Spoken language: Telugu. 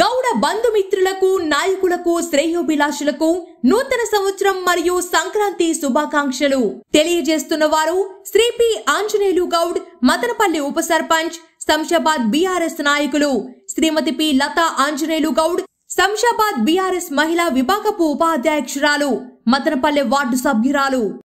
గౌడ బంధుమిత్రులకు నాయకులకు శ్రేయోభిలాషులకు నూతన సంవత్సరం మరియు సంక్రాంతి శుభాకాంక్షలు తెలియజేస్తున్న వారు శ్రీ పి ఆంజనేయులు గౌడ్ మదనపల్లి ఉప సర్పంచ్ శంషాబాద్ బీఆర్ఎస్ నాయకులు శ్రీమతి పి లతా ఆంజనేయులు గౌడ్ శంషాబాద్ బీఆర్ఎస్ మహిళా విభాగపు ఉపాధ్యక్షురాలు మదనపల్లె వార్డు సభ్యురాలు